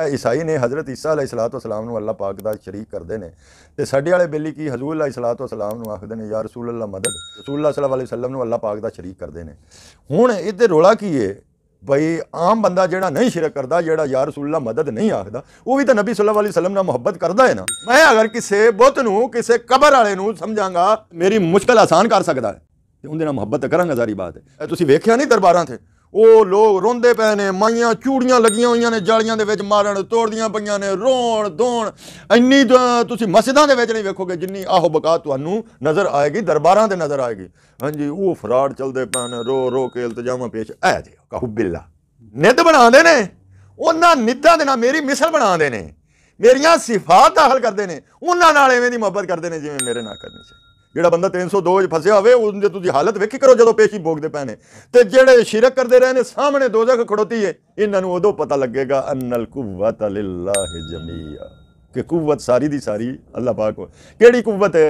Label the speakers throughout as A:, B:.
A: ईसाई ने हज़रत ईसा अला सलाह तो सलाम अल्लाह पाक का शरीक करते हैं तो साढ़े वाले बेली की हजूर अला सलाह तो सलाम आखते हैं यार रसूल अल्लाह मदद रसूल अल्लाह सल वाले वसलम अल्लाह पाक का शरीक करते हैं हूँ इतने रौला की है भाई आम बंदा जोड़ा नहीं शिरक करता जोड़ा या रसूल अल्लाह मदद नहीं आखता वह भी तो नबी सल वाली वसलम मुहब्बत करता है ना मैं अगर किसी बुत न किसी कबर आए समझागा मेरी मुश्किल आसान कर सकता है उन्हें मुहब्बत करा सारी बात है तुम वेख्या नहीं दरबारा से ਉਹ ਲੋਕ ਰੋਂਦੇ ਪਏ ਨੇ ਮਾਈਆਂ ਚੂੜੀਆਂ ਲੱਗੀਆਂ ਹੋਈਆਂ ਨੇ ਜਾਲੀਆਂ ਦੇ ਵਿੱਚ ਮਾਰਨ ਤੋੜਦੀਆਂ ਪਈਆਂ ਨੇ ਰੋਣ ਧੋਣ ਇੰਨੀ ਤੁਸੀਂ ਮਸਜਿਦਾਂ ਦੇ ਵਿੱਚ ਨਹੀਂ ਵੇਖੋਗੇ ਜਿੰਨੀ ਆਹੋ ਬਕਾ ਤੁਹਾਨੂੰ ਨਜ਼ਰ ਆਏਗੀ ਦਰਬਾਰਾਂ ਤੇ ਨਜ਼ਰ ਆਏਗੀ ਹਾਂਜੀ ਉਹ ਫਰਾਡ ਚੱਲਦੇ ਪਏ ਨੇ ਰੋ ਰੋ ਕੇ ਇਲਤਜਾਮਾਂ ਪੇਸ਼ ਐ ਜੇ ਕਹੂ ਬਿੱਲਾ ਨਿੱਤ ਬਣਾਉਂਦੇ ਨੇ ਉਹਨਾਂ ਨਿੱਦਾਂ ਦੇ ਨਾਲ ਮੇਰੀ ਮਿਸਲ ਬਣਾਉਂਦੇ ਨੇ ਮੇਰੀਆਂ ਸਿਫਾਤ ਦਾਖਲ ਕਰਦੇ ਨੇ ਉਹਨਾਂ ਨਾਲ ਐਵੇਂ ਦੀ ਮੁਹੱਬਤ ਕਰਦੇ ਨੇ ਜਿਵੇਂ ਮੇਰੇ ਨਾਲ ਕਰਨੀ ਚਾਹੀਦੀ ਜਿਹੜਾ ਬੰਦਾ 302 'ਚ ਫਸਿਆ ਹੋਵੇ ਉਹਦੇ ਤੁਸੀਂ ਹਾਲਤ ਵੇਖੀ ਕਰੋ ਜਦੋਂ ਪੇਸ਼ੀ ਭੋਗਦੇ ਪਏ ਨੇ ਤੇ ਜਿਹੜੇ ਸ਼ਿਰਕ ਕਰਦੇ ਰਹੇ ਨੇ ਸਾਹਮਣੇ ਦੋਜ਼ਖ ਖੜੋਤੀ ਹੈ ਇਹਨਾਂ ਨੂੰ ਉਦੋਂ ਪਤਾ ਲੱਗੇਗਾ ਅਨਲ ਕੁਵਤ ਲਿਲਾਹ ਜਮੀਆ ਕਿ ਕੁਵਤ ਸਾਰੀ ਦੀ ਸਾਰੀ ਅੱਲਾਹ ਪਾਕ ਕੋ ਕਿਹੜੀ ਕੁਵਤ ਹੈ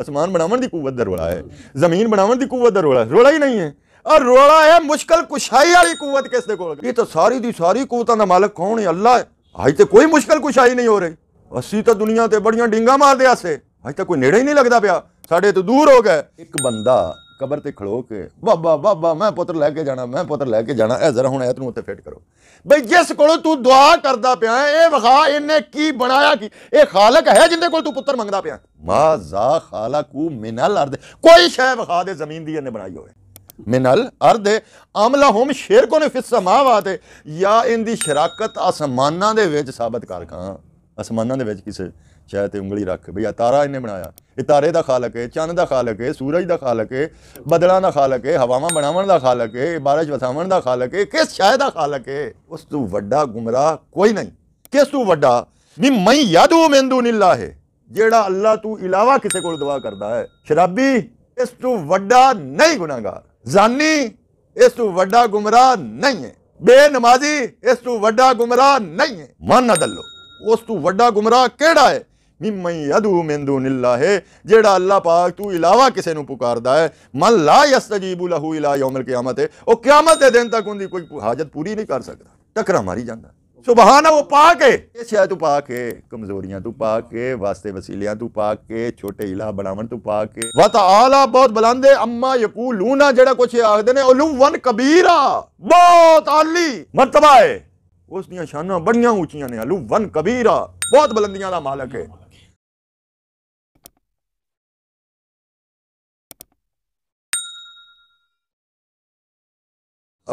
A: ਅਸਮਾਨ ਬਣਾਉਣ ਦੀ ਕੁਵਤ ਦਾ ਰੋਲਾ ਹੈ ਜ਼ਮੀਨ ਬਣਾਉਣ ਦੀ ਕੁਵਤ ਦਾ ਰੋਲਾ ਰੋਲਾ ਹੀ ਨਹੀਂ ਹੈ और रोड़ा है मुश्किल कुशाई वाली कुवत किसने को ये तो सारी दी सारी कुवतों का मालिक कौन है अल्लाह है अज तो कोई मुश्किल कुशाई नहीं हो रही असी तो दुनिया से बड़िया डींगा मारते आसे अज तक कोई नेड़े ही नहीं लगता पाया ਸਾਡੇ ਤੋਂ ਦੂਰ ਹੋ ਗਏ ਇੱਕ ਬੰਦਾ ਕਬਰ ਤੇ ਖੜੋ ਕੇ ਬਾਬਾ ਬਾਬਾ ਮੈਂ ਪੁੱਤਰ ਲੈ ਕੇ ਜਾਣਾ ਮੈਂ ਪੁੱਤਰ ਲੈ ਕੇ ਜਾਣਾ ਇਹ ਜ਼ਰਾ ਹੁਣ ਐਤ ਨੂੰ ਉੱਤੇ ਫਿੱਟ ਕਰੋ ਬਈ ਜਿਸ ਕੋਲੋਂ ਤੂੰ ਦੁਆ ਕਰਦਾ ਪਿਆ ਇਹ ਵਖਾ ਇਹਨੇ ਕੀ ਬਣਾਇਆ ਕੀ ਇਹ ਖਾਲਕ ਹੈ ਜਿੰਦੇ ਕੋਲ ਤੂੰ ਪੁੱਤਰ ਮੰਗਦਾ ਪਿਆ ਮਾਜ਼ਾ ਖਾਲਕੂ ਮਿਨਲ ਅਰਦ ਕੋਈ ਸ਼ੈ ਵਖਾ ਦੇ ਜ਼ਮੀਨ ਦੀ ਇਹਨੇ ਬਣਾਈ ਹੋਵੇ मिनल अर्द अमला हम शेर को ने फिर समावा ते या इनकी शराकत आसमाना के साबित कर कहाँ आसमाना के किसी शायद उंगली रख भी आ तारा इन्हें बनाया ये तारे का खालक है चंद का खालक है सूरज का खालक है बदलों का खालक है हवाव बनाव का खालक है बारिश वसावन का खालक है किस शह का खालक है उस तू वा गुमराह कोई नहीं किस तू वा नहीं मई यादू मेंदू नीला है जेड़ा अल्लाह तू इलावा किसी को दुआ करता है शराबी इस तू वा नहीं गुनागार जानी इस तू वा गुमराह नहीं है बेनमाजी इस तू वा गुमराह नहीं है मन न दलो उस तू वा गुमराह केड़ा है मेंदू ਮਿਮਈ है जेड़ा अल्लाह पाक तू इलावा किसी को पुकार है मन ला यस तजीबू लहू इला ਇਲਾ ਯੌਮਲ है वह क्यामत के दिन तक उनकी कोई हाजत पूरी नहीं कर सकता ਟਕਰਾ मारी जाता सुबहाना वो पाक है एशिया तू पाक है कमजोरियां तू पाक है वास्ते वसीलियां तू पाक है छोटे इला बनावन तू पाक है वत आला बहुत बुलंद है अम्मा लूना जेड़ा कुछ आखते ने वन कबीरा बहुत आली मरतबा है उस दियां शाना बड़िया ऊंचियां ने वन कबीरा बहुत बुलंदियां का मालिक है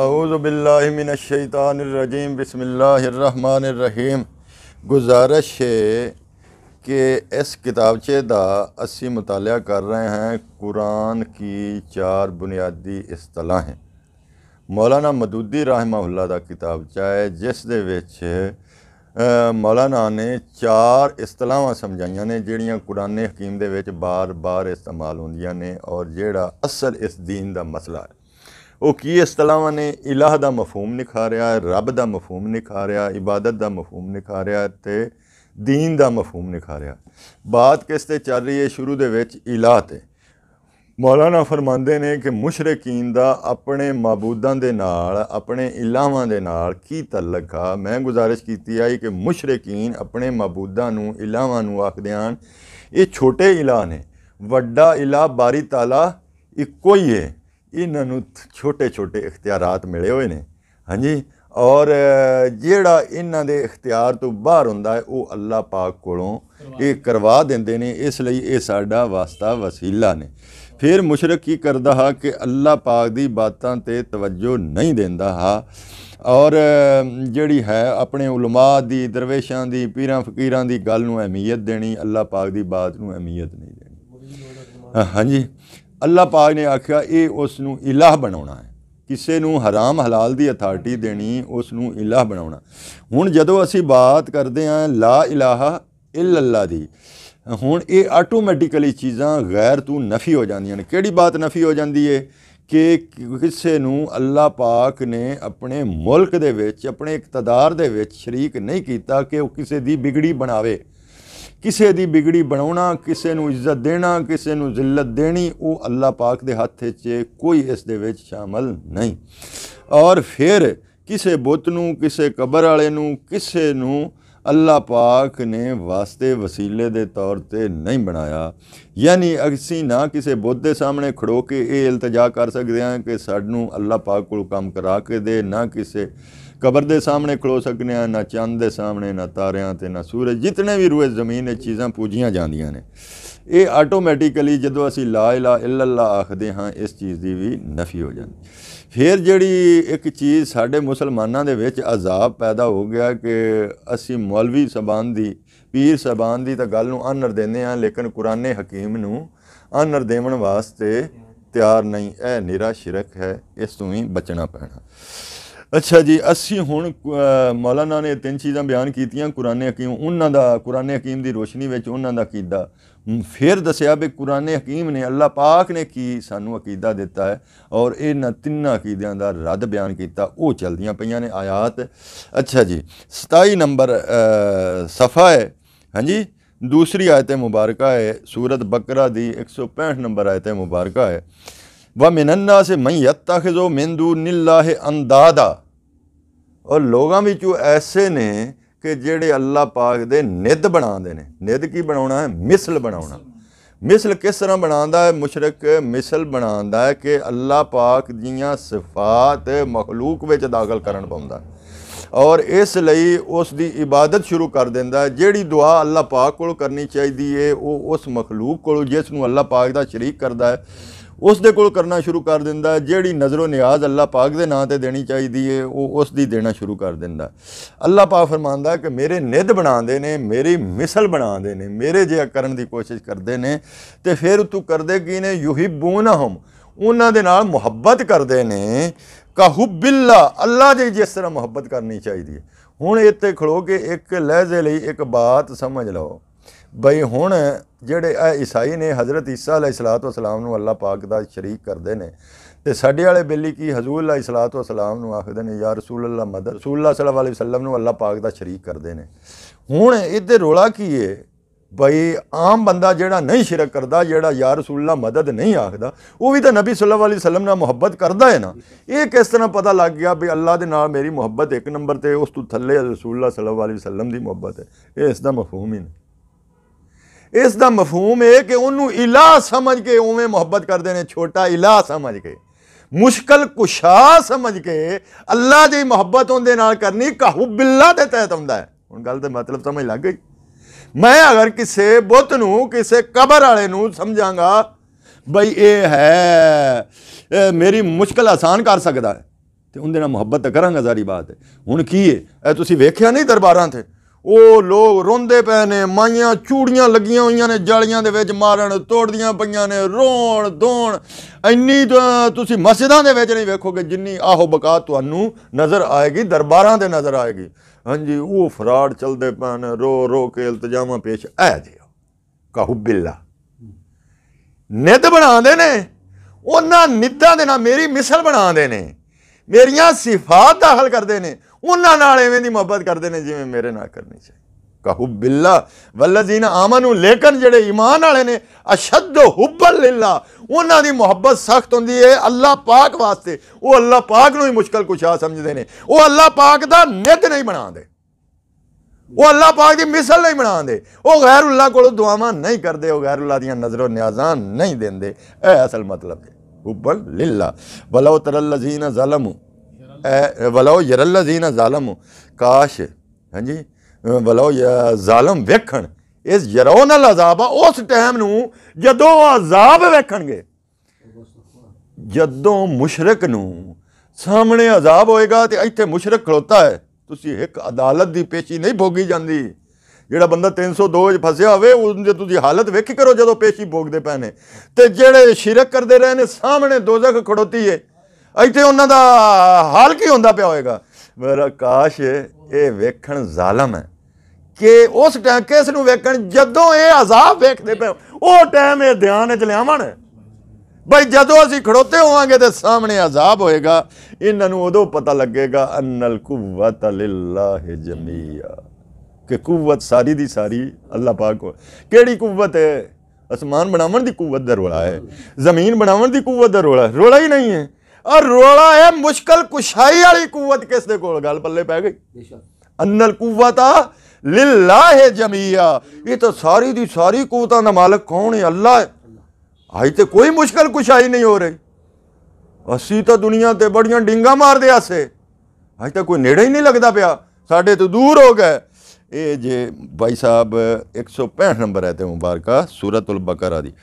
A: अवज़बिल्लिमिनशैतानरजीम बसमीम गुजारिश है कि इस किताबचे का असी मुताल कर रहे हैं कुरान की चार बुनियादी हैं मौलाना मदूदी राहमाउल्ला का किताबचा है जिस दे विच मौलाना ने चार असतलाह समझाइया ने जड़ियाँ कुरान हकीम के बार बार इस्तेमाल होंदिया ने और जोड़ा असल इस दीन का मसला है ਉਹ ਕੀ ਇਸਤਲਾਵਾਂ ਨੇ ਇਲਾਹ ਦਾ ਮਫਹੂਮ ਨਿਖਾਰਿਆ ਹੈ ਰੱਬ ਦਾ ਮਫਹੂਮ ਨਿਖਾਰਿਆ ਇਬਾਦਤ ਦਾ ਮਫਹੂਮ ਨਿਖਾਰਿਆ ਤੇ دین ਦਾ ਮਫਹੂਮ ਨਿਖਾਰਿਆ ਬਾਤ ਕਿਸ ਤੇ ਚੱਲ ਰਹੀ ਹੈ ਸ਼ੁਰੂ ਦੇ ਵਿੱਚ ਇਲਾਹ ਤੇ ਮੌਲਾਨਾ ਫਰਮਾਉਂਦੇ ਨੇ ਕਿ ਮੁਸ਼ਰਕੀਨ ਦਾ ਆਪਣੇ ਮਾਬੂਦਾਂ ਦੇ ਨਾਲ ਆਪਣੇ ਇਲਾਹਾਂ ਦੇ ਨਾਲ ਕੀ ਤਲਕ ਆ ਮੈਂ ਗੁਜ਼ਾਰਿਸ਼ ਕੀਤੀ ਆਈ ਕਿ ਮੁਸ਼ਰਕੀਨ ਆਪਣੇ ਮਾਬੂਦਾਂ ਨੂੰ ਇਲਾਹਾਂ ਨੂੰ ਆਖਦੇ ਹਨ ਇਹ ਛੋਟੇ ਇਲਾਹ ਨੇ ਵੱਡਾ ਇਲਾਹ ਬਾਰੀ ਤਾਲਾ ਇੱਕੋ ਹੀ ਹੈ ਇਹਨਾਂ ਨੂੰ ਛੋਟੇ-ਛੋਟੇ ਇਖਤਿਆਰਾਤ ਮਿਲੇ ਹੋਏ ਨੇ ਹਾਂਜੀ ਔਰ ਜਿਹੜਾ ਇਹਨਾਂ ਦੇ ਇਖਤਿਆਰ ਤੋਂ ਬਾਹਰ ਹੁੰਦਾ ਹੈ ਉਹ ਅੱਲਾਹ ਪਾਕ ਕੋਲੋਂ ਇਹ ਕਰਵਾ ਦਿੰਦੇ ਨੇ ਇਸ ਲਈ ਇਹ ਸਾਡਾ ਵਾਸਤਾ ਵਸੀਲਾ ਨੇ ਫਿਰ ਮੁਸ਼ਰਕ ਕੀ ਕਰਦਾ ਹੈ ਕਿ ਅੱਲਾਹ ਪਾਕ ਦੀ ਬਾਤਾਂ ਤੇ ਤਵੱਜੋ ਨਹੀਂ ਦਿੰਦਾ ਹਾ ਔਰ ਜਿਹੜੀ ਹੈ ਆਪਣੇ ਉਲਮਾ ਦੀ ਦਰਵੇਸ਼ਾਂ ਦੀ ਪੀਰਾਂ ਫਕੀਰਾਂ ਦੀ ਗੱਲ ਨੂੰ ਅਹਿਮੀਅਤ ਦੇਣੀ ਅੱਲਾਹ ਪਾਕ ਦੀ ਬਾਤ ਨੂੰ ਅਹਿਮੀਅਤ ਨਹੀਂ ਦੇਣੀ ਹਾਂਜੀ ਅੱਲਾਹ ਪਾਕ ਨੇ ਆਖਿਆ ਇਹ ਉਸ ਨੂੰ ਇਲਾਹ ਬਣਾਉਣਾ ਹੈ ਕਿਸੇ ਨੂੰ ਹਰਾਮ ਹਲਾਲ ਦੀ ਅਥਾਰਟੀ ਦੇਣੀ ਉਸ ਨੂੰ ਇਲਾਹ ਬਣਾਉਣਾ ਹੁਣ ਜਦੋਂ ਅਸੀਂ ਬਾਤ ਕਰਦੇ ਆ ਲਾ ਇਲਾਹਾ ਇਲੱਲਾ ਦੀ ਹੁਣ ਇਹ ਆਟੋਮੈਟਿਕਲੀ ਚੀਜ਼ਾਂ ਗੈਰ ਤੋਂ ਨਫੀ ਹੋ ਜਾਂਦੀਆਂ ਨੇ ਕਿਹੜੀ ਬਾਤ ਨਫੀ ਹੋ ਜਾਂਦੀ ਏ ਕਿ ਕਿਸੇ ਨੂੰ ਅੱਲਾ ਪਾਕ ਨੇ ਆਪਣੇ ਮੁਲਕ ਦੇ ਵਿੱਚ ਆਪਣੇ ਇਕਤਦਾਰ ਦੇ ਵਿੱਚ ਸ਼ਰੀਕ ਨਹੀਂ ਕੀਤਾ ਕਿ ਉਹ ਕਿਸੇ ਦੀ ਬਿਗੜੀ ਬਣਾਵੇ ਕਿਸੇ ਦੀ ਬਿਗੜੀ ਬਣਾਉਣਾ ਕਿਸੇ ਨੂੰ ਇੱਜ਼ਤ ਦੇਣਾ ਕਿਸੇ ਨੂੰ ਜ਼ਿਲਤ ਦੇਣੀ ਉਹ ਅੱਲਾਹ ਪਾਕ ਦੇ ਹੱਥ 'ਚ ਕੋਈ ਇਸ ਦੇ ਵਿੱਚ ਸ਼ਾਮਲ ਨਹੀਂ ਔਰ ਫਿਰ ਕਿਸੇ ਬੁੱਤ ਨੂੰ ਕਿਸੇ ਕਬਰ ਵਾਲੇ ਨੂੰ ਕਿਸੇ ਨੂੰ ਅੱਲਾਹ ਪਾਕ ਨੇ ਵਾਸਤੇ ਵਸੀਲੇ ਦੇ ਤੌਰ ਤੇ ਨਹੀਂ ਬਣਾਇਆ ਯਾਨੀ ਅਸੀਂ ਨਾ ਕਿਸੇ ਬੁੱਧ ਦੇ ਸਾਹਮਣੇ ਖੜੋ ਕੇ ਇਹ ਇਲਤਜਾ ਕਰ ਸਕਦੇ ਹਾਂ ਕਿ ਸਾਨੂੰ ਅੱਲਾਹ ਪਾਕ ਕੋਲ ਕੰਮ ਕਰਾ ਕੇ ਦੇ ਨਾ ਕਿਸੇ ਕਬਰ ਦੇ ਸਾਹਮਣੇ ਖਲੋ ਸਕਨੇ ਆ ਨਾ ਚੰਦ ਦੇ ਸਾਹਮਣੇ ਨਾ ਤਾਰਿਆਂ ਤੇ ਨਾ ਸੂਰਜ ਜਿਤਨੇ ਵੀ ਰੂਹੇ ਜ਼ਮੀਨ ਇਹ ਚੀਜ਼ਾਂ ਪੂਜੀਆਂ ਜਾਂਦੀਆਂ ਨੇ ਇਹ ਆਟੋਮੈਟਿਕਲੀ ਜਦੋਂ ਅਸੀਂ ਲਾ ਇਲਾ ਇਲੱਲਾ ਆਖਦੇ ਹਾਂ ਇਸ ਚੀਜ਼ ਦੀ ਵੀ ਨਫੀ ਹੋ ਜਾਂਦੀ ਫਿਰ ਜਿਹੜੀ ਇੱਕ ਚੀਜ਼ ਸਾਡੇ ਮੁਸਲਮਾਨਾਂ ਦੇ ਵਿੱਚ ਅਜ਼ਾਬ ਪੈਦਾ ਹੋ ਗਿਆ ਕਿ ਅਸੀਂ ਮੌਲਵੀ ਸਬਾਨ ਦੀ ਪੀਰ ਸਬਾਨ ਦੀ ਤਾਂ ਗੱਲ ਨੂੰ ਅਨਰ ਦਿੰਦੇ ਆ ਲੇਕਿਨ ਕੁਰਾਨੇ ਹਕੀਮ ਨੂੰ ਅਨਰ ਦੇਵਣ ਵਾਸਤੇ ਤਿਆਰ ਨਹੀਂ ਇਹ ਨਿਰਾ ਸ਼ਿਰਕ ਹੈ ਇਸ ਤੋਂ ਹੀ ਬਚਣਾ ਪੈਣਾ ਅੱਛਾ ਜੀ ਅਸੀਂ ਹੁਣ ਮੌਲਾਨਾ ਨੇ ਤਿੰਨ ਚੀਜ਼ਾਂ ਬਿਆਨ ਕੀਤੀਆਂ ਕੁਰਾਨ ਹਕੀਮ ਉਹਨਾਂ ਦਾ ਕੁਰਾਨ ਹਕੀਮ ਦੀ ਰੋਸ਼ਨੀ ਵਿੱਚ ਉਹਨਾਂ ਦਾ ਕੀਦਾ ਫਿਰ ਦੱਸਿਆ ਵੀ ਕੁਰਾਨ ਹਕੀਮ ਨੇ ਅੱਲਾਹ ਪਾਕ ਨੇ ਕੀ ਸਾਨੂੰ ਅਕੀਦਾ ਦਿੱਤਾ ਹੈ ਔਰ ਇਹ ਇਹਨਾਂ ਤਿੰਨਾਂ ਅਕੀਦਿਆਂ ਦਾ ਰੱਦ ਬਿਆਨ ਕੀਤਾ ਉਹ ਚਲਦੀਆਂ ਪਈਆਂ ਨੇ ਆਇਤ ਅੱਛਾ ਜੀ 27 ਨੰਬਰ ਸਫਾ ਹੈ ਹਾਂਜੀ ਦੂਸਰੀ ਆਇਤ ਮੁਬਾਰਕਾ ਹੈ ਸੂਰਤ ਬਕਰਾ ਦੀ 165 ਨੰਬਰ ਆਇਤ ਮੁਬਾਰਕਾ ਹੈ व मिनन्ना से मई यत्ताखिजो मेंदू निल्ला अंदादा ਔਰ ਲੋਕਾਂ ਵਿੱਚ ਐਸੇ ਨੇ ਕਿ ਜਿਹੜੇ ਅੱਲਾਹ ਪਾਕ ਦੇ ਨਿੱਧ ਬਣਾਉਂਦੇ ਨੇ ਨਿੱਧ ਕੀ ਬਣਾਉਣਾ ਹੈ ਮਿਸਲ ਬਣਾਉਣਾ ਮਿਸਲ ਕਿਸ ਤਰ੍ਹਾਂ ਬਣਾਉਂਦਾ ਹੈ ਮੁਸ਼ਰਕ ਮਿਸਲ ਬਣਾਉਂਦਾ ਹੈ ਕਿ ਅੱਲਾਹ ਪਾਕ ਦੀਆਂ ਸਿਫਾਤ ਮਖਲੂਕ ਵਿੱਚ ਦਾਖਲ ਕਰਨ ਪਾਉਂਦਾ ਔਰ ਇਸ ਲਈ ਉਸ ਦੀ ਇਬਾਦਤ ਸ਼ੁਰੂ ਕਰ ਦਿੰਦਾ ਹੈ ਜਿਹੜੀ ਦੁਆ ਅੱਲਾਹ ਪਾਕ ਕੋਲ ਕਰਨੀ ਚਾਹੀਦੀ ਏ ਉਹ ਉਸ ਮਖਲੂਕ ਕੋਲ ਜਿਸ ਨੂੰ ਅੱਲਾਹ ਪਾਕ ਦਾ ਸ਼ਰੀਕ ਕਰਦਾ ਹੈ ਉਸ ਦੇ ਕੋਲ ਕਰਨਾ ਸ਼ੁਰੂ ਕਰ ਦਿੰਦਾ ਜਿਹੜੀ ਨਜ਼ਰੋ ਨਿਆਜ਼ ਅੱਲਾਹ ਪਾਕ ਦੇ ਨਾਂ ਤੇ ਦੇਣੀ ਚਾਹੀਦੀ ਏ ਉਹ ਉਸ ਦੀ ਦੇਣਾ ਸ਼ੁਰੂ ਕਰ ਦਿੰਦਾ ਅੱਲਾਹ ਪਾਕ ਫਰਮਾਂਦਾ ਕਿ ਮੇਰੇ ਨਿੱਧ ਬਣਾਉਂਦੇ ਨੇ ਮੇਰੀ ਮਿਸਲ ਬਣਾਉਂਦੇ ਨੇ ਮੇਰੇ ਜਿਹਾ ਕਰਨ ਦੀ ਕੋਸ਼ਿਸ਼ ਕਰਦੇ ਨੇ ਤੇ ਫਿਰ ਤੂੰ ਕਰਦੇ ਕੀ ਨੇ ਯੁਹਿਬੂਨਹਮ ਉਹਨਾਂ ਦੇ ਨਾਲ ਮੁਹੱਬਤ ਕਰਦੇ ਨੇ ਕਹੁਬਿਲਲਾ ਅੱਲਾਹ ਦੇ ਜਿਸ ਤਰ੍ਹਾਂ ਮੁਹੱਬਤ ਕਰਨੀ ਚਾਹੀਦੀ ਹੈ ਹੁਣ ਇੱਥੇ ਖੜੋ ਕੇ ਇੱਕ ਲਹਿਜ਼ੇ ਲਈ ਇੱਕ ਬਾਤ ਸਮਝ ਲਓ बई हूँ जेडे ईसाई ने हज़रत ईसा अला सलात तो सलाम अल्लाह पाक का शरीक करते हैं तो साढ़े आए बेली की हजूर अला सलात तो सलाम आखते हैं या रसूल अला मदर रसूल सलाह वाले वसलम अल्लाह पाक का शरीक करते हैं हूँ ये रौला की है बई आम बंदा जोड़ा नहीं शिरक करता जोड़ा या रसूल्ला मदद नहीं आखता वो भी तो नबी सुल्ला वाली वसलम मुहब्बत करता है ना ये किस तरह पता लग गया भी अल्लाह के नाल मेरी मुहब्बत एक नंबर से उस तू थले रसूल सल्ला वाली वसलम की मुहब्बत है इसका मफहूम ही नहीं ਇਸ ਦਾ ਮਫਹੂਮ ਇਹ ਕਿ ਉਹਨੂੰ ਇਲਾ ਸਮਝ ਕੇ ਉਵੇਂ ਮੁਹੱਬਤ ਕਰਦੇ ਨੇ ਛੋਟਾ ਇਲਾ ਸਮਝ ਕੇ ਮੁਸ਼ਕਲ ਕੁਸ਼ਾ ਸਮਝ ਕੇ ਅੱਲਾ ਦੀ ਮੁਹੱਬਤ ਉਹਦੇ ਨਾਲ ਕਰਨੀ ਕਹੁਬਿੱਲਾ ਦੇ ਤਹਿਤ ਹੁੰਦਾ ਹੈ ਹੁਣ ਗੱਲ ਤੇ ਮਤਲਬ ਸਮਝ ਲੱਗ ਗਈ ਮੈਂ ਅਗਰ ਕਿਸੇ ਬੁੱਤ ਨੂੰ ਕਿਸੇ ਕਬਰ ਵਾਲੇ ਨੂੰ ਸਮਝਾਂਗਾ ਬਈ ਇਹ ਹੈ ਮੇਰੀ ਮੁਸ਼ਕਲ ਆਸਾਨ ਕਰ ਸਕਦਾ ਹੈ ਤੇ ਉਹਦੇ ਨਾਲ ਮੁਹੱਬਤ ਕਰਾਂਗਾ ਜ਼ਾਰੀ ਬਾਤ ਹੈ ਹੁਣ ਕੀ ਹੈ ਇਹ ਤੁਸੀਂ ਵੇਖਿਆ ਨਹੀਂ ਦਰਬਾਰਾਂ ਤੇ ਉਹ ਲੋਕ ਰੋਂਦੇ ਪਏ ਨੇ ਮਾਈਆਂ ਚੂੜੀਆਂ ਲੱਗੀਆਂ ਹੋਈਆਂ ਨੇ ਜਾਲੀਆਂ ਦੇ ਵਿੱਚ ਮਾਰਨ ਤੋੜਦੀਆਂ ਪਈਆਂ ਨੇ ਰੋਣ ਧੋਣ ਇੰਨੀ ਤੁਸੀਂ ਮਸਜਿਦਾਂ ਦੇ ਵਿੱਚ ਨਹੀਂ ਵੇਖੋਗੇ ਜਿੰਨੀ ਆਹੋ ਬਕਾ ਤੁਹਾਨੂੰ ਨਜ਼ਰ ਆਏਗੀ ਦਰਬਾਰਾਂ ਦੇ ਨਜ਼ਰ ਆਏਗੀ ਹਾਂਜੀ ਉਹ ਫਰਾਡ ਚਲਦੇ ਪਏ ਨੇ ਰੋ ਰੋ ਕੇ ਇਲਤਜਾਮਾਂ ਪੇਸ਼ ਆ ਜਿਓ ਕਹੂ ਬਿੱਲਾ ਨਿੱਤ ਬਣਾਉਂਦੇ ਨੇ ਉਹਨਾਂ ਨਿੱਦਾਂ ਦੇ ਨਾਲ ਮੇਰੀ ਮਿਸਲ ਬਣਾਉਂਦੇ ਨੇ ਮੇਰੀਆਂ ਸਿਫਾਤ ਦਾਖਲ ਕਰਦੇ ਨੇ ਉਹਨਾਂ ਨਾਲ ਐਵੇਂ ਦੀ ਮੁਹੱਬਤ ਕਰਦੇ ਨੇ ਜਿਵੇਂ ਮੇਰੇ ਨਾਲ ਕਰਨੀ ਚਾਹੀਦੀ ਕਹੂ ਬਿੱਲਾ ਵਲਜ਼ੀਨ ਆਮਨੂ ਲੇਕਿਨ ਜਿਹੜੇ ਈਮਾਨ ਵਾਲੇ ਨੇ ਅਸ਼ਦ ਹੁਬਲ ਲਿਲਾ ਉਹਨਾਂ ਦੀ ਮੁਹੱਬਤ ਸਖਤ ਹੁੰਦੀ ਹੈ ਅੱਲਾਹ ਪਾਕ ਵਾਸਤੇ ਉਹ ਅੱਲਾਹ ਪਾਕ ਨੂੰ ਹੀ ਮੁਸ਼ਕਲ ਕੁਸ਼ਾ ਸਮਝਦੇ ਨੇ ਉਹ ਅੱਲਾਹ ਪਾਕ ਦਾ ਨਿੱਧ ਨਹੀਂ ਬਣਾਉਂਦੇ ਉਹ ਅੱਲਾਹ ਪਾਕ ਦੀ ਮਿਸਲ ਨਹੀਂ ਬਣਾਉਂਦੇ ਉਹ ਗੈਰੁੱਲਾ ਕੋਲੋਂ ਦੁਆਵਾਂ ਨਹੀਂ ਕਰਦੇ ਉਹ ਗੈਰੁੱਲਾ ਦੀਆਂ ਨਜ਼ਰੋਂ ਨਿਆਜ਼ਾਂ ਨਹੀਂ ਦਿੰਦੇ ਇਹ ਅਸਲ ਮਤਲਬ ਹੈ ਹੁਬਲ ਲਿਲਾ ਵਲਉ ਤਰਲ ਲਜ਼ੀਨ ਜ਼ਲਮੂ वलो यरल्लाजीन ज़ालम काश हाँ जी वलो ज़ालम वेखण इस यरोन अजाब उस टाइम जदों अजाब वेखणगे जदों मुशरक सामने अजाब होएगा तो इतने मुशरक खड़ोता है ਤੁਸੀਂ ਇੱਕ ਅਦਾਲਤ ਦੀ ਪੇਸ਼ੀ ਨਹੀਂ ਭੋਗੀ ਜਾਂਦੀ ਜਿਹੜਾ ਬੰਦਾ 302 ਵਿੱਚ ਫਸਿਆ ਹੋਵੇ ਉਹਦੇ ਤੁਸੀਂ ਹਾਲਤ ਵੇਖੀ ਕਰੋ ਜਦੋਂ ਪੇਸ਼ੀ ਭੋਗਦੇ ਪਏ ਨੇ ਤੇ ਜਿਹੜੇ ਸ਼ਿਰਕ ਕਰਦੇ ਰਹੇ ਨੇ ਸਾਹਮਣੇ ਦੋਜ਼ਖ ਖੜੋਤੀ ਏ इतने उन्हों का हाल की होंगे पाया होगा मेरा काश ये वेखण जालम है कि उस टाइम किसू वेखण जदों ये आजाब वेखते पे वो टाइम ये ध्यान लियाव भाई जो असी खड़ोते होवे तो सामने आजाब होएगा इन्हों उदो पता लगेगा अन्नल कुत जमीया कि कुवत सारी दी सारी अल्लाह पाक किवत है आसमान बनावन की कुवत का रौला है जमीन बनावन की कुवत का है रौला ही नहीं है ਔਰ ਰੋਲਾ ਹੈ ਮੁਸ਼ਕਲ ਕੁਸ਼ਾਈ ਵਾਲੀ ਕੂਵਤ ਕਿਸ ਦੇ ਕੋਲ ਗੱਲ ਪੱਲੇ ਪੈ ਗਈ ਅਨਲ ਕੂਵਤਾ ਲਿਲਾਹ ਜਮੀਆ ਇਹ ਤਾਂ ਸਾਰੀ ਦੀ ਸਾਰੀ ਕੂਵਤਾਂ ਦਾ ਮਾਲਕ ਕੌਣ ਹੈ ਅੱਲਾ ਹੈ ਅੱਜ ਤੇ ਕੋਈ ਮੁਸ਼ਕਲ ਕੁਸ਼ਾਈ ਨਹੀਂ ਹੋ ਰਹੀ ਅਸੀਂ ਤਾਂ ਦੁਨੀਆ ਤੇ ਬੜੀਆਂ ਡਿੰਗਾ ਮਾਰਦੇ ਆਸੇ ਅੱਜ ਤਾਂ ਕੋਈ ਨੇੜੇ ਹੀ ਨਹੀਂ ਲੱਗਦਾ ਪਿਆ ਸਾਡੇ ਤੋਂ ਦੂਰ ਹੋ ਗਏ ਇਹ ਜੇ ਭਾਈ ਸਾਹਿਬ 165 ਨੰਬਰ ਹੈ ਤੇ ਮੁਬਾਰਕਾ ਸੂਰਤੁਲ ਬਕਰਾ ਦੀ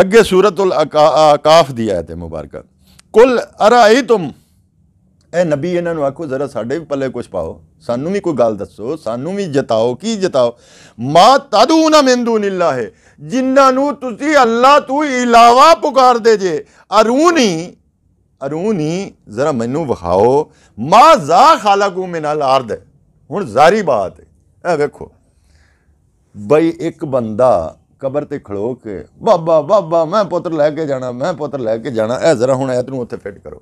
A: ਅੱਗੇ ਸੂਰਤੁਲ ਆਕਾਫ ਦੀ ਆਇਤ ਹੈ ਮੁਬਾਰਕਾ ਕੁਲ ਅਰਾਇਤੁਮ ਇਹ ਨਬੀ ਇਹਨਾਂ ਨੂੰ ਆਖੋ ਜ਼ਰਾ ਸਾਡੇ ਵੀ ਪੱਲੇ ਕੁਝ ਪਾਓ ਸਾਨੂੰ ਵੀ ਕੋਈ ਗੱਲ ਦੱਸੋ ਸਾਨੂੰ ਵੀ ਜਤਾਓ ਕੀ ਜਤਾਓ ਮਾ ਤਦੂਨਾ ਮਿਨ ਦੂਨਿਲlah ਜਿਨ੍ਹਾਂ ਨੂੰ ਤੁਸੀਂ ਅੱਲਾ ਤੋਂ ਇਲਾਵਾ ਪੁਕਾਰਦੇ ਜੇ ਅਰੂਨੀ ਅਰੂਨੀ ਜ਼ਰਾ ਮੈਨੂੰ ਵਿਖਾਓ ਮਾ ਜ਼ਾ ਖਾਲਕੂ ਮਿਨਲ ਅਰਦ ਹੁਣ ਜ਼ਾਰੀ ਬਾਤ ਹੈ ਇਹ ਵੇਖੋ ਬਈ ਇੱਕ ਬੰਦਾ ਕਬਰ ਤੇ ਖੜੋ ਕੇ ਬਾਬਾ ਬਾਬਾ ਮੈਂ ਪੁੱਤਰ ਲੈ ਕੇ ਜਾਣਾ ਮੈਂ ਪੁੱਤਰ ਲੈ ਕੇ ਜਾਣਾ ਇਹ ਜ਼ਰਾ ਹੁਣ ਐਤ ਨੂੰ ਉੱਥੇ ਫਿੱਟ ਕਰੋ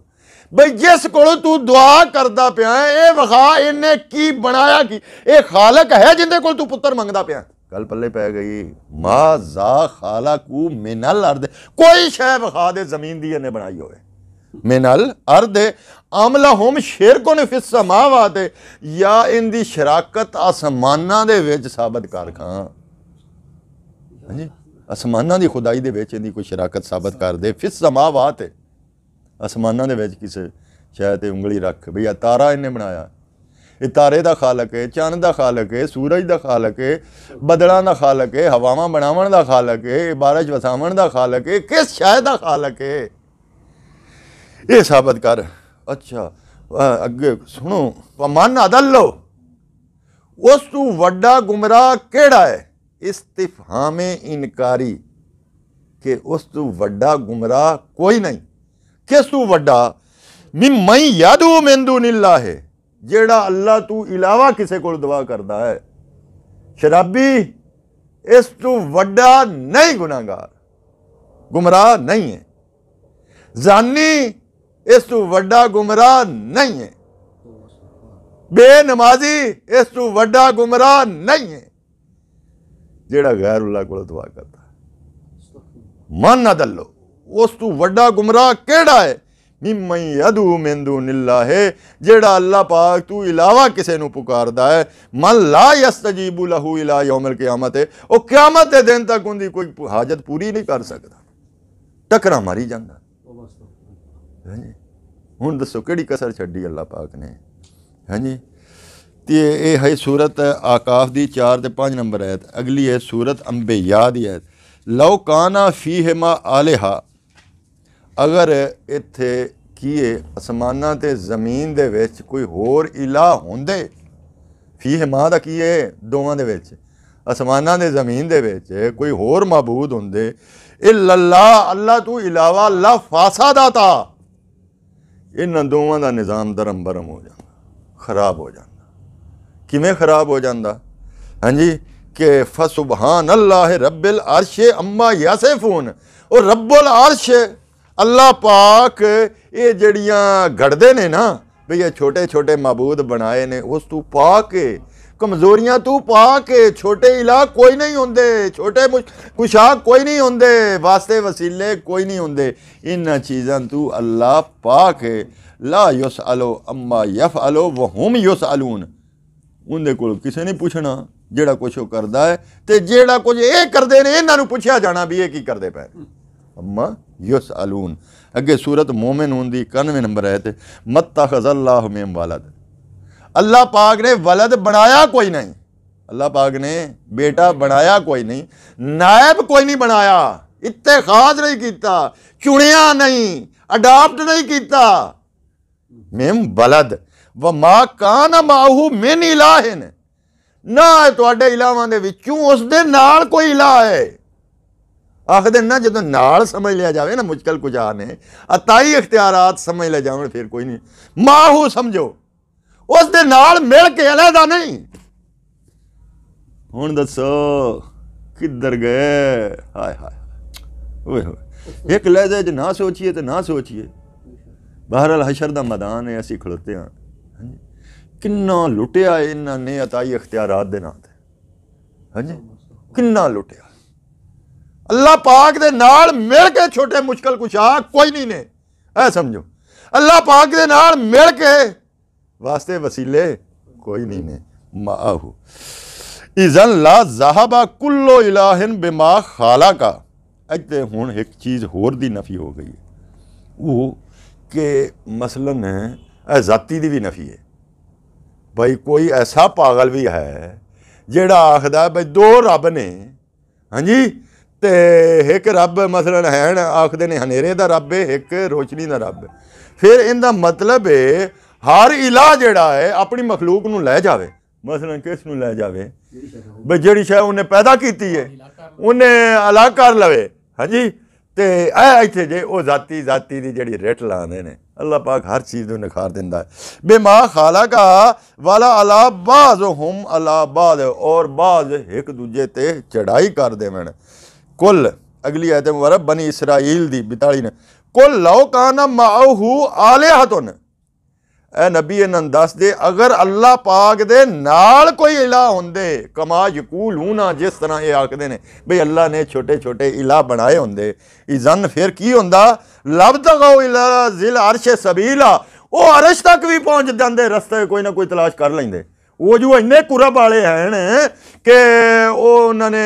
A: ਬਈ ਜਿਸ ਕੋਲੋਂ ਤੂੰ ਦੁਆ ਕਰਦਾ ਪਿਆ ਇਹ ਵਖਾ ਇਹਨੇ ਕੀ ਬਣਾਇਆ ਕੀ ਇਹ ਖਾਲਕ ਹੈ ਜਿੰਦੇ ਕੋਲ ਤੂੰ ਪੁੱਤਰ ਮੰਗਦਾ ਪਿਆ ਗੱਲ ਪੱਲੇ ਪੈ ਗਈ ਮਾ ਜ਼ਾ ਖਾਲਕੂ ਮਿਨਲ ਅਰਦ ਕੋਈ ਸ਼ੈ ਵਖਾ ਦੇ ਜ਼ਮੀਨ ਦੀ ਇਹਨੇ ਬਣਾਈ ਹੋਵੇ मिनल अर्द आमला होम शेर को ने फिर समावाद या इनकी शराकत आसमाना के साबित कर खां ਹਾਂਜੀ ਅਸਮਾਨਾਂ ਦੀ ਖੁਦਾਈ ਦੇ ਵਿੱਚ ਇਹਦੀ ਕੋਈ ਸ਼ਰਾਕਤ ਸਾਬਤ ਕਰ ਦੇ ਫਿਸ ਸਮਾਵਾਤ ਅਸਮਾਨਾਂ ਦੇ ਵਿੱਚ ਕਿਸੇ ਸ਼ਾਇਦ ਤੇ ਉਂਗਲੀ ਰੱਖ ਵੀ ਆ ਤਾਰਾ ਇਹਨੇ ਬਣਾਇਆ ਇਹ ਤਾਰੇ ਦਾ ਖਾਲਕ ਹੈ ਚੰਨ ਦਾ ਖਾਲਕ ਹੈ ਸੂਰਜ ਦਾ ਖਾਲਕ ਹੈ ਬਦਲਾਂ ਦਾ ਖਾਲਕ ਹੈ ਹਵਾਵਾਂ ਬਣਾਉਣ ਦਾ ਖਾਲਕ ਹੈ ਇਹ ਬਾਰਿਸ਼ ਵਸਾਉਣ ਦਾ ਖਾਲਕ ਹੈ ਕਿਸ ਸ਼ਾਇਦ ਦਾ ਖਾਲਕ ਹੈ ਇਹ ਸਾਬਤ ਕਰ ਅੱਛਾ ਅੱਗੇ ਸੁਣੋ ਮਨ ਅਦਲ ਲੋ ਉਸ ਤੋਂ ਵੱਡਾ ਗੁੰਮਰਾਹ ਕਿਹੜਾ ਹੈ इस्तीफामे इनकारी के उस तू वड्डा गुमराह कोई नहीं किस तू वड्डा मैं मई याद हूँ नीला है जेड़ा अल्लाह तू इलावा किसे को दुआ करता है शराबी इस तू वड्डा नहीं गुनागार गुमराह नहीं है जानी इस तू वड्डा गुमराह नहीं है बेनमाजी इस तू वड्डा गुमराह नहीं है जेड़ा गैर उल्ला को दुआ करता है मन अदलो उस तू वा गुमराह कि है जेड़ा अल्लाह पाक तू इलावा किसी को पुकार है मन ला यस लहू इला यौमल कियामत है वह क्यामत दिन तक उनकी कोई हाजत पूरी नहीं कर सकता टकरा मारी जाता हूँ दसो कि कसर छी अल्लाह पाक ने हाँ जी ਤੇ ਇਹ ਹੈ ਸੂਰਤ ਆਕਾਫ ਦੀ 4 ਤੇ 5 ਨੰਬਰ ਆਇਤ ਅਗਲੀ ਹੈ ਸੂਰਤ ਅੰਬਿਆ ਦੀ ਆਇਤ ਲਓ ਕਾਨਾ ਫੀਹਮਾ ਆਲਿਹਾ ਅਗਰ ਇੱਥੇ ਕੀਏ ਅਸਮਾਨਾਂ ਤੇ ਜ਼ਮੀਨ ਦੇ ਵਿੱਚ ਕੋਈ ਹੋਰ ਇਲਾ ਹੁੰਦੇ ਫੀਹਮਾ ਦਾ ਕੀ ਹੈ ਦੋਵਾਂ ਦੇ ਵਿੱਚ ਅਸਮਾਨਾਂ ਦੇ ਜ਼ਮੀਨ ਦੇ ਵਿੱਚ ਕੋਈ ਹੋਰ ਮਾਬੂਦ ਹੁੰਦੇ ਇਲੱਲਾ ਅੱਲਾ ਤੋਂ ਇਲਾਵਾ ਅੱਲਾ ਫਾਸਾਦਾ ਤਾ ਇਹਨਾਂ ਦੋਵਾਂ ਦਾ ਨਿਜ਼ਾਮ ਦਰਮ ਬਰਮ ਹੋ ਜਾਂਦਾ ਖਰਾਬ ਹੋ ਜਾਂਦਾ किमें खराब हो जाता हाँ जी के फसुबहान अल्लाह रबिल अरशे अम्मा यासे फून और रबुल अरश अल्लाह पाक ये जड़िया घड़ते ने ना भैया छोटे छोटे मबूद बनाए ने उस तू पा के कमजोरियां तू पा के छोटे इलाक कोई नहीं होंगे छोटे कुशाक कोई नहीं होंगे वास्ते वसीले कोई नहीं होंगे इन चीज़ों तू अल्लाह पा के ला युस अलो अम्मा यफ अलो वहूम युस अलून उनके को किसी नहीं पूछना जोड़ा कुछ वो करता है तो जो कुछ ये करते इन्हों पुछया जाना भी ये की करते पे अम्मा युस अलून अगे सूरत मोमिन हूं दानवे नंबर है तो मत्ता खजल्ला हमेम वालद अल्लाह पाक ने वलद बनाया कोई नहीं अल्लाह पाक ने बेटा बनाया कोई नहीं नायब कोई नहीं बनाया इतने खास नहीं किया चुनिया नहीं अडाप्ट नहीं किया मेम बलद ਵਾ ਮਾ ਕਾਨ ਮਾਹੂ ਮਿਨ ਇਲਾਹਿਨ ਨਾ ਤੁਹਾਡੇ ਇਲਾਵਾਂ ਦੇ ਵਿੱਚੋਂ ਉਸ ਦੇ ਨਾਲ ਕੋਈ ਇਲਾ ਹੈ ਆਖਦੇ ਨਾ ਜਦੋਂ ਨਾਲ ਸਮਝ ਲਿਆ ਜਾਵੇ ਨਾ ਮੁਸ਼ਕਲ ਕੁਝਾ ਨੇ ਅਤਾਈ ਇਖਤਿਆਰਾਤ ਸਮਝ ਲੈ ਜਾਵਣ ਫਿਰ ਕੋਈ ਨਹੀਂ ਮਾਹੂ ਸਮਝੋ ਉਸ ਦੇ ਨਾਲ ਮਿਲ ਕੇ ਅਲੱਗਾ ਨਹੀਂ ਹੁਣ ਦੱਸੋ ਕਿੱਧਰ ਗਏ ਹਾਏ ਹਾਏ ਓਏ ਹੋਏ ਇੱਕ ਲਹਿਜ਼ੇ 'ਚ ਨਾ ਸੋਚੀਏ ਤੇ ਨਾ ਸੋਚੀਏ ਬਹਰਲ ਹਸ਼ਰ ਦਾ ਮੈਦਾਨ ਹੈ ਅਸੀਂ ਖਲੋਤੇ ਹਾਂ कि लुटिया इन्होंने अताई अख्तियारात हाँ जी कि लुटिया अल्लाह पाक दे मिल के छोटे मुश्किल कुछ आ कोई नहीं ने ऐ समझो अल्लाह पाक दे मिल के वास्ते वसीले कोई नहीं ने माह इजन ला जहाबा कुल्लो इलाहिन बेमा खाला का अच्छे हूँ एक चीज़ होर दी नफी हो गई वो के मसलन है जाति की भी नफी है ਬਈ ਕੋਈ ਐਸਾ ਪਾਗਲ ਵੀ ਹੈ ਜਿਹੜਾ ਆਖਦਾ ਬਈ ਦੋ ਰੱਬ ਨੇ ਹਾਂਜੀ ਤੇ ਇੱਕ ਰੱਬ ਮਸਲਨ ਹੈਣ ਆਖਦੇ ਨੇ ਹਨੇਰੇ ਦਾ ਰੱਬ ਹੈ ਇੱਕ ਰੋਸ਼ਨੀ ਦਾ ਰੱਬ ਫਿਰ ਇਹਦਾ ਮਤਲਬ ਹੈ ਹਰ ਇਲਾ ਜਿਹੜਾ ਹੈ ਆਪਣੀ ਮਖਲੂਕ ਨੂੰ ਲੈ ਜਾਵੇ ਮਸਲਨ ਕਿਸ ਨੂੰ ਲੈ ਜਾਵੇ ਬਈ ਜਿਹੜੀ ਸ਼ੈ ਉਹਨੇ ਪੈਦਾ ਕੀਤੀ ਹੈ ਉਹਨੇ ਅਲੱਗ ਕਰ ਲਵੇ ਹਾਂਜੀ ਤੇ ਇਹ ਇੱਥੇ ਜੇ ਉਹ ਜ਼ਾਤੀ ਜ਼ਾਤੀ ਦੀ ਜਿਹੜੀ ਰੇਟ ਲਾਉਂਦੇ ਨੇ अल्लाह पाक हर चीज़ में निखार दिता है बेमा खाला का वाला अलाबाज हम अलाबाज और बाज एक दूजे ते चढ़ाई कर देवन कुल अगली आयत मुबारक बनी इसराइल दी बिताली ने कुल लौ ना माओ आलिया तुन ਇਹ ਨਬੀ ਇਹਨਾਂ ਦੱਸ ਦੇ ਅਗਰ ਅੱਲਾਹ ਪਾਕ ਦੇ ਨਾਲ ਕੋਈ ਇਲਾ ਹੁੰਦੇ ਕਮਾ ਯਕੂਲੂਨਾ ਜਿਸ ਤਰ੍ਹਾਂ ਇਹ ਆਖਦੇ ਨੇ ਬਈ ਅੱਲਾਹ ਨੇ ਛੋਟੇ ਛੋਟੇ ਇਲਾ ਬਣਾਏ ਹੁੰਦੇ ਇਜ਼ਨ ਫਿਰ ਕੀ ਹੁੰਦਾ ਲਬਦਗਉ ਇਲਾ ਜ਼ਿਲ ਅਰਸ਼ ਸਬੀਲਾ ਉਹ ਅਰਸ਼ ਤੱਕ ਵੀ ਪਹੁੰਚ ਜਾਂਦੇ ਰਸਤੇ ਕੋਈ ਨਾ ਕੋਈ ਤਲਾਸ਼ ਕਰ ਲੈਂਦੇ ਉਹ ਜੋ ਇੰਨੇ ਕੁਰਬ ਵਾਲੇ ਹਨ ਕਿ ਉਹ ਉਹਨਾਂ ਨੇ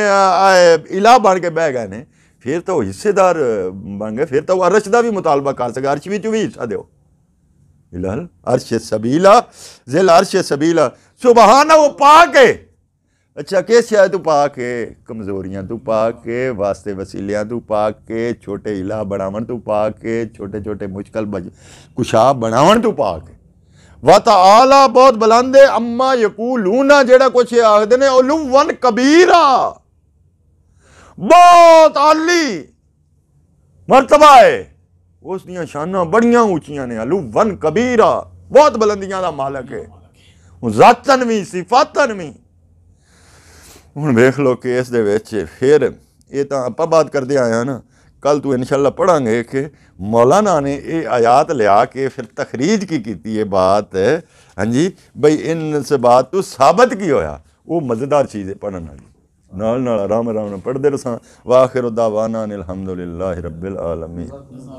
A: ਇਲਾ ਬਣ ਕੇ ਬਹਿ ਗਏ ਨੇ ਫਿਰ ਤਾਂ ਉਹ ਹਿੱਸੇਦਾਰ ਬਣ ਗਏ ਫਿਰ ਤਾਂ ਉਹ ਅਰਸ਼ ਦਾ ਵੀ ਮੁਤਾਲਬਾ ਕਰ ਸਕੇ ਅਰਸ਼ ਵਿੱਚ ਵੀ ਹਿੱਸਾ ਦਿਓ इलल अर्श सबीला जिल अर्श सबीला सुबहाना वो पाक है अच्छा कैसे शायद तू पाक है कमज़ोरियाँ तू पाक है वास्ते वसीलियाँ तू पाक है छोटे इला बनावन तू पाक है छोटे छोटे मुश्किल बज कुशा बनावन तू पाक है वत आला बहुत बुलंद है अम्मा लूना जेड़ा कुछ आखते ने वन कबीरा बहुत आली मरतबा है उस दिन शाना बड़िया उचिया ने अलू वन कबीरा बहुत बुलंदियों का मालक है जातन भी सिफातन भी हूँ वेख लो केस दे फिर ये तो आप बात करते आए हैं ना कल तू इनशाला पढ़ा कि मौलाना ने यह आयात लिया के फिर तखरीज की की बात हाँ जी बई इन से बात तू साबित की होया वो मज़ेदार चीज़ है पढ़ने वाली नाल नाल राम राम पढ़ते रहा वाह खिर उदा वाना अलहमदुल्ला रबिल आलमी